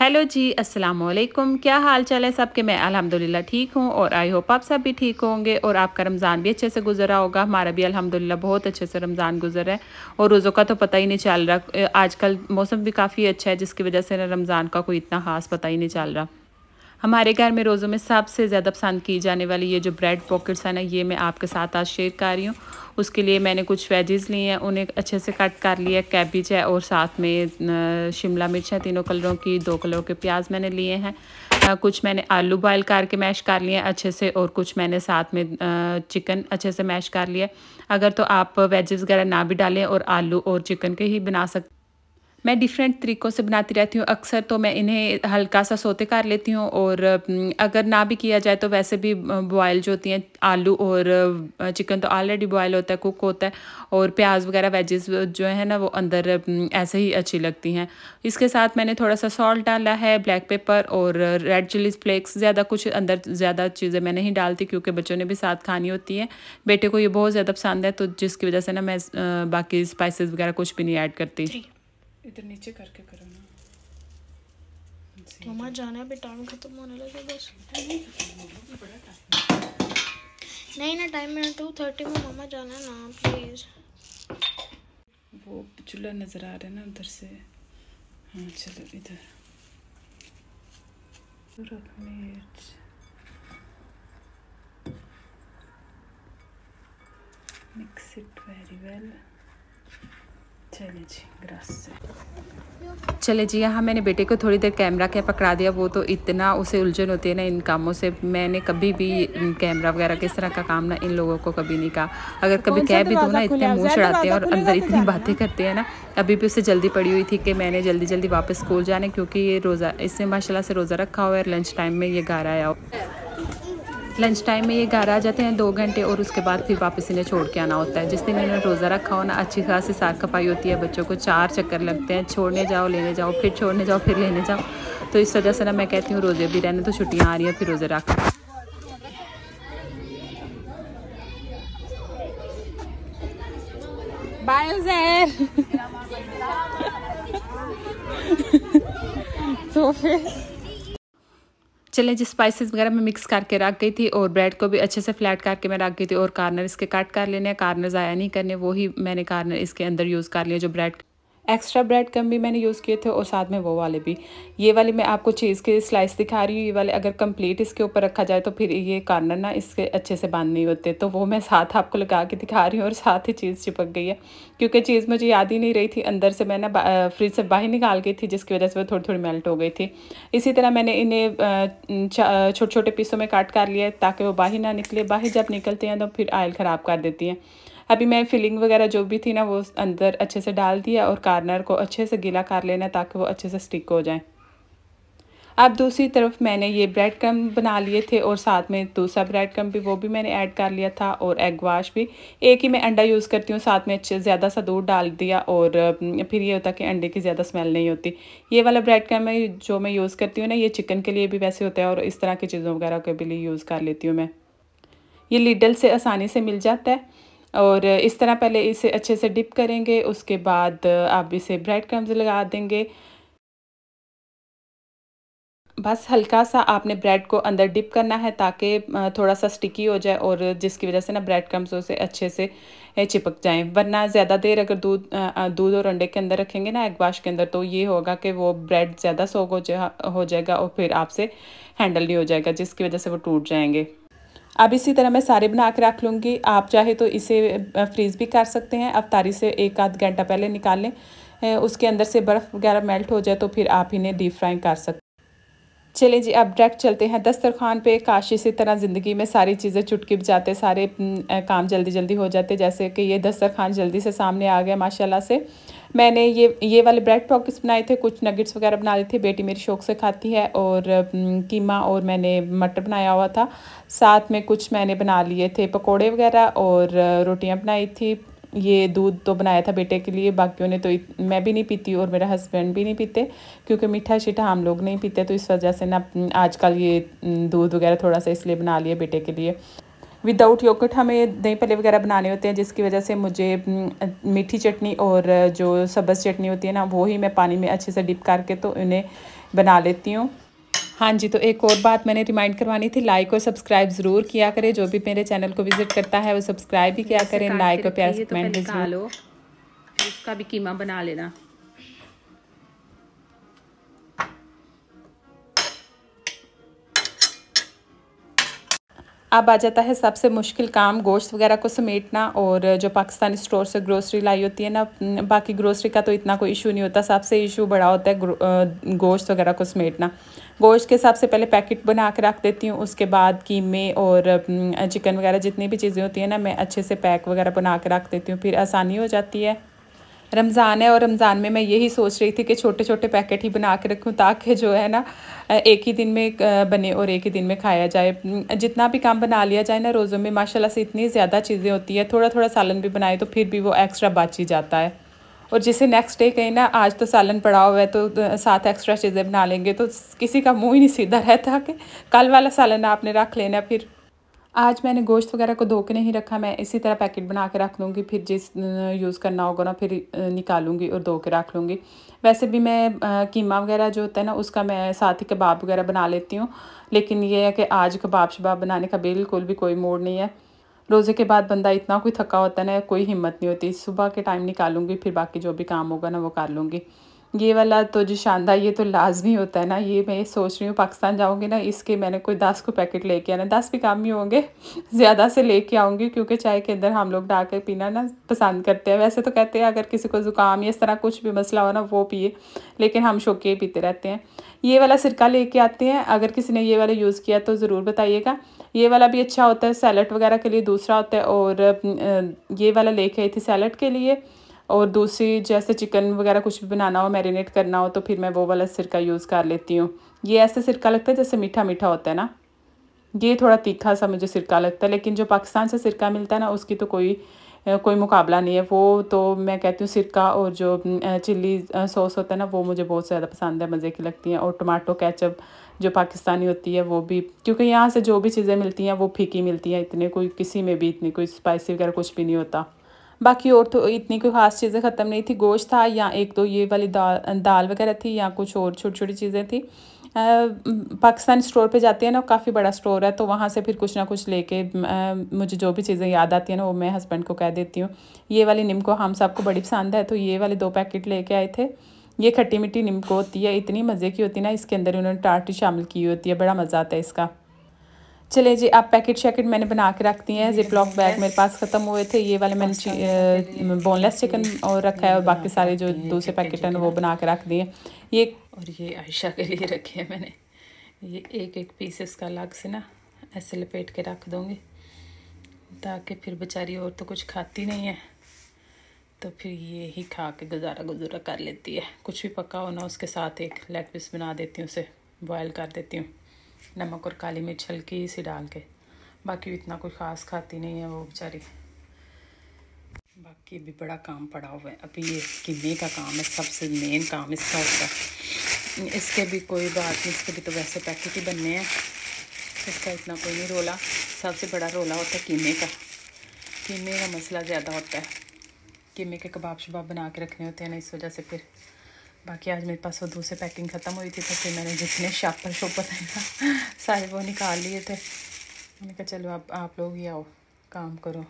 hello जी अस्सलाम वालेकुम क्या हाल चाल है सबके मैं अल्हम्दुलिल्लाह ठीक हूँ और आई होप आप सब भी ठीक होंगे और आपका रमज़ान भी अच्छे से गुजरा होगा हमारा भी अल्हम्दुलिल्लाह बहुत अच्छे से रमज़ान गुजर है और रोज़ों का तो पता ही नहीं चल रहा आजकल मौसम भी काफ़ी अच्छा है जिसकी वजह से रमज़ान का कोई इतना खास पता ही नहीं चल रहा हमारे घर में रोज़ों में सबसे ज़्यादा पसंद की जाने वाली ये जो ब्रेड पॉकेट्स है ना ये मैं आपके साथ आज शेयर कर रही हूँ उसके लिए मैंने कुछ वेजेस लिए हैं उन्हें अच्छे से कट कर लिया कैबिज है और साथ में शिमला मिर्च है तीनों कलरों की दो कलरों के प्याज मैंने लिए हैं कुछ मैंने आलू बॉयल करके मैश कर लिए अच्छे से और कुछ मैंने साथ में चिकन अच्छे से मैश कर लिया अगर तो आप वेजेस वगैरह ना भी डालें और आलू और चिकन के ही बना सकते मैं डिफरेंट तरीक़ों से बनाती रहती हूँ अक्सर तो मैं इन्हें हल्का सा सोते कर लेती हूँ और अगर ना भी किया जाए तो वैसे भी बॉयल जो होती हैं आलू और चिकन तो ऑलरेडी बॉयल होता है कुक होता है और प्याज वगैरह वेजेस जो है ना वो अंदर ऐसे ही अच्छी लगती हैं इसके साथ मैंने थोड़ा सा सॉल्ट डाला है ब्लैक पेपर और रेड चिली फ्लेक्स ज़्यादा कुछ अंदर ज़्यादा चीज़ें मैं नहीं डालती क्योंकि बच्चों ने भी साथ खानी होती है बेटे को ये बहुत ज़्यादा पसंद है तो जिसकी वजह से ना मैं बाकी स्पाइसिस वगैरह कुछ भी नहीं ऐड करती इधर नीचे करके करो ना मामा जाना अभी टाइम खत्म होने लगे बस नहीं ना टाइम मेरा टू थर्टी में मामा जाना ना प्लीज़ वो चूल्हा नज़र आ रहा है ना उधर से हाँ चलो इधर मिर्च मिक्स इट वेरी वेल चले जी यहाँ मैंने बेटे को थोड़ी देर कैमरा के पकड़ा दिया वो तो इतना उसे उलझन होती है ना इन कामों से मैंने कभी भी कैमरा वगैरह किस तरह का काम ना इन लोगों को कभी नहीं कहा अगर कभी कह भी दो ना इतने मुँह चढ़ाते हैं और अंदर इतनी बातें करते हैं ना अभी भी उसे जल्दी पड़ी हुई थी कि मैंने जल्दी जल्दी वापस स्कूल जाने क्योंकि ये रोज़ा इसने माशाला से रोज़ा रखा हुआ है लंच टाइम में ये घर आया हो लंच टाइम में ये घर आ जाते हैं दो घंटे और उसके बाद फिर वापस इन्हें छोड़ के आना होता है जिस दिन इन्होंने रोज़ा रखा हो ना अच्छी खासी साफ सफाई होती है बच्चों को चार चक्कर लगते हैं छोड़ने जाओ लेने जाओ फिर छोड़ने जाओ फिर लेने जाओ तो इस वजह से ना मैं कहती हूँ रोज़े भी रहने तो छुट्टियाँ आ रही हैं फिर रोज़े रख तो फिर चले जिस स्पाइसेस वगैरह मैं मिक्स करके रख गई थी और ब्रेड को भी अच्छे से फ्लैट करके मैं रख गई थी और कार्नर इसके कट कर लेने हैं कार्नर ज़ाया नहीं करने वही मैंने कार्नर इसके अंदर यूज़ कर लिया जो ब्रेड एक्स्ट्रा ब्रेड कम भी मैंने यूज़ किए थे और साथ में वो वाले भी ये वाले मैं आपको चीज़ के स्लाइस दिखा रही हूँ ये वाले अगर कंप्लीट इसके ऊपर रखा जाए तो फिर ये कार्नर ना इसके अच्छे से बांध नहीं होते तो वो मैं साथ आपको लगा के दिखा रही हूँ और साथ ही चीज़ चिपक गई है क्योंकि चीज़ मुझे याद ही नहीं रही थी अंदर से मैं फ्रिज से बाहर निकाल गई थी जिसकी वजह से वो थोड़ी थोड़ी मेल्ट हो गई थी इसी तरह मैंने इन्हें छोटे छोटे पीसों में काट कर लिया ताकि वो बाहर ना निकले बाहर जब निकलते हैं तो फिर आयल ख़राब कर देती हैं अभी मैं फिलिंग वगैरह जो भी थी ना वो अंदर अच्छे से डाल दिया और कार्नर को अच्छे से गीला कर लेना ताकि वो अच्छे से स्टिक हो जाए अब दूसरी तरफ मैंने ये ब्रेड क्रम बना लिए थे और साथ में दूसरा ब्रेड क्रम भी वो भी मैंने ऐड कर लिया था और एग वाश भी एक ही मैं अंडा यूज़ करती हूँ साथ में अच्छे ज़्यादा सा दूध डाल दिया और फिर ये होता कि अंडे की ज़्यादा स्मेल नहीं होती ये वाला ब्रेड क्रम है जो मैं यूज़ करती हूँ ना ये चिकन के लिए भी वैसे होता है और इस तरह की चीज़ों वगैरह के भी लिए यूज़ कर लेती हूँ मैं ये लिडल से आसानी से मिल जाता है और इस तरह पहले इसे अच्छे से डिप करेंगे उसके बाद आप इसे ब्रेड क्रम्स लगा देंगे बस हल्का सा आपने ब्रेड को अंदर डिप करना है ताकि थोड़ा सा स्टिकी हो जाए और जिसकी वजह से ना ब्रेड क्रम्स उसे अच्छे से चिपक जाएं वरना ज़्यादा देर अगर दूध दूध और अंडे के अंदर रखेंगे ना एग वाश के अंदर तो ये होगा कि वो ब्रेड ज़्यादा सोग हो जा हो जाएगा और फिर आपसे हैंडल नहीं हो जाएगा जिसकी वजह से वो टूट जाएंगे अब इसी तरह मैं सारे बना के रख लूँगी आप चाहे तो इसे फ्रीज़ भी कर सकते हैं अब तारी से एक आध घंटा पहले निकाल लें उसके अंदर से बर्फ़ वगैरह मेल्ट हो जाए तो फिर आप इन्हें डीप फ्राई कर सकते चलें जी अब डायरेक्ट चलते हैं दस्तरखान पे काश इसी तरह ज़िंदगी में सारी चीज़ें चुटकी बजाते सारे काम जल्दी जल्दी हो जाते जैसे कि ये दस्तरखान जल्दी से सामने आ गया माशाल्लाह से मैंने ये ये वाले ब्रेड पॉकेट्स बनाए थे कुछ नगेट्स वगैरह बना रही थे बेटी मेरी शौक से खाती है और कीमा और मैंने मटर बनाया हुआ था साथ में कुछ मैंने बना लिए थे पकोड़े वगैरह और रोटियां बनाई थी ये दूध तो बनाया था बेटे के लिए बाकियों ने तो मैं भी नहीं पीती और मेरा हस्बैंड भी नहीं पीते क्योंकि मीठा शीठा हम लोग नहीं पीते तो इस वजह से ना आजकल ये दूध वगैरह थोड़ा सा इसलिए बना लिए बेटे के लिए विदाउट योगट हमें दही पले वगैरह बनाने होते हैं जिसकी वजह से मुझे मीठी चटनी और जो सब्ज़ चटनी होती है ना वो ही मैं पानी में अच्छे से डिप करके तो इन्हें बना लेती हूँ हाँ जी तो एक और बात मैंने रिमाइंड करवानी थी लाइक और सब्सक्राइब ज़रूर किया करें जो भी मेरे चैनल को विजिट करता है वो सब्सक्राइब भी किया करें लाइक और प्यार तो कमेंट उसका भी कीमा बना लेना अब आ जाता है सबसे मुश्किल काम गोश्त वगैरह को समेटना और जो पाकिस्तानी स्टोर से ग्रोसरी लाई होती है ना बाकी ग्रोसरी का तो इतना कोई इशू नहीं होता सबसे इशू बड़ा होता है गोश्त वगैरह को समेटना गोश्त के सबसे पहले पैकेट बना के रख देती हूँ उसके बाद कीमे और चिकन वगैरह जितनी भी चीज़ें होती हैं ना मैं अच्छे से पैक वगैरह बना के रख देती हूँ फिर आसानी हो जाती है रमज़ान है और रमज़ान में मैं यही सोच रही थी कि छोटे छोटे पैकेट ही बना के रखूँ ताकि जो है ना एक ही दिन में बने और एक ही दिन में खाया जाए जितना भी काम बना लिया जाए ना रोज़ों में माशाल्लाह से इतनी ज़्यादा चीज़ें होती है थोड़ा थोड़ा सालन भी बनाए तो फिर भी वो एक्स्ट्रा बाची जाता है और जिसे नेक्स्ट डे कहीं ना आज तो सालन पड़ा हुआ है तो साथ एक्स्ट्रा चीज़ें बना लेंगे तो किसी का मुँह ही नहीं सीधा रहता कि कल वाला सालन आपने रख लेना फिर आज मैंने गोश्त वगैरह को धो के नहीं रखा मैं इसी तरह पैकेट बना के रख लूँगी फिर जिस यूज़ करना होगा ना फिर निकालूंगी और धो के रख लूँगी वैसे भी मैं कीमा वगैरह जो होता है ना उसका मैं साथ ही कबाब वगैरह बना लेती हूँ लेकिन ये है कि आज कबाब शबाब बनाने का बिल्कुल भी कोई मोड़ नहीं है रोज़े के बाद बंदा इतना कोई थका होता है ना कोई हिम्मत नहीं होती सुबह के टाइम निकालूंगी फिर बाकी जो भी काम होगा ना वो कर लूँगी ये वाला तो जो शानदार ये तो लाजमी होता है ना ये मैं सोच रही हूँ पाकिस्तान जाऊँगी ना इसके मैंने कोई दस को पैकेट लेके आना दस भी काम ही होंगे ज़्यादा से लेके आऊँगी क्योंकि चाय के अंदर हम लोग डाल के पीना ना पसंद करते हैं वैसे तो कहते हैं अगर किसी को ज़ुकाम या इस तरह कुछ भी मसला हो ना वो पिए लेकिन हम शौके पीते रहते हैं ये वाला सिरका लेके आते हैं अगर किसी ने ये वाला यूज़ किया तो ज़रूर बताइएगा ये वाला भी अच्छा होता है सैलड वगैरह के लिए दूसरा होता है और ये वाला लेके आई थी सैलड के लिए और दूसरी जैसे चिकन वगैरह कुछ भी बनाना हो मैरिनेट करना हो तो फिर मैं वो वाला सिरका यूज़ कर लेती हूँ ये ऐसे सिरका लगता है जैसे मीठा मीठा होता है ना ये थोड़ा तीखा सा मुझे सिरका लगता है लेकिन जो पाकिस्तान से सिरका मिलता है ना उसकी तो कोई कोई मुकाबला नहीं है वो तो मैं कहती हूँ सिरका और जो चिल्ली सॉस होता है ना वो मुझे बहुत ज़्यादा पसंद है मज़े की लगती हैं और टमाटो कैचअप जो पाकिस्तानी होती है वो भी क्योंकि यहाँ से जो भी चीज़ें मिलती हैं वो फीकी मिलती हैं इतने कोई किसी में भी इतनी कोई स्पाइसी वगैरह कुछ भी नहीं होता बाकी और तो इतनी कोई ख़ास चीज़ें ख़त्म नहीं थी गोश्त था या एक तो ये वाली दाल दाल वगैरह थी या कुछ और छोटी छोटी चीज़ें थी पाकिस्तान स्टोर पे जाते हैं ना काफ़ी बड़ा स्टोर है तो वहाँ से फिर कुछ ना कुछ लेके मुझे जो भी चीज़ें याद आती हैं ना वो मैं हस्बैंड को कह देती हूँ ये वाली निम्को हम सबको बड़ी पसंद है तो ये वाले दो पैकेट लेके आए थे ये खट्टी मिट्टी निम्को होती है इतनी मज़े की होती है ना इसके अंदर उन्होंने टाटी शामिल की होती है बड़ा मज़ा आता है इसका चले जी आप पैकेट शैकेट मैंने बना के रख दिए हैं जिप लॉक बैग मेरे पास ख़त्म हुए थे ये वाले मैंने बोनलेस अच्छा, चिकन और रखा है और बाकी सारे जो दूसरे पैकेट हैं वो बना के रख दिए ये और ये आयशा के लिए रखे हैं मैंने ये एक एक पीस इसका अलग से ना ऐसे लपेट के रख दूँगी ताकि फिर बेचारी और तो कुछ खाती नहीं है तो फिर ये ही खा के गुजारा गुजारा कर लेती है कुछ भी पका हो ना उसके साथ एक लेग पीस बना देती हूँ उसे बॉयल कर देती हूँ नमक और काली मिर्च हल्की सी डाल के बाकी इतना कोई ख़ास खाती नहीं है वो बेचारी बाकी अभी बड़ा काम पड़ा हुआ है अभी ये किन्ने का काम है सबसे मेन काम इसका होता है इसके भी कोई बात नहीं इसके भी तो वैसे पैकेट ही बनने हैं इसका इतना कोई नहीं रोला सबसे बड़ा रोला होता है कीमे का कीमे का मसला ज़्यादा होता है कीमे के कबाब शबाब बना के रखने होते हैं ना इस वजह से फिर बाकी आज मेरे पास वो दूसरे पैकिंग ख़त्म हुई थी तो फिर मैंने जितने शापर शोपर थे ना सारे वो निकाल लिए थे मैंने कहा चलो आप आप लोग ही आओ काम करो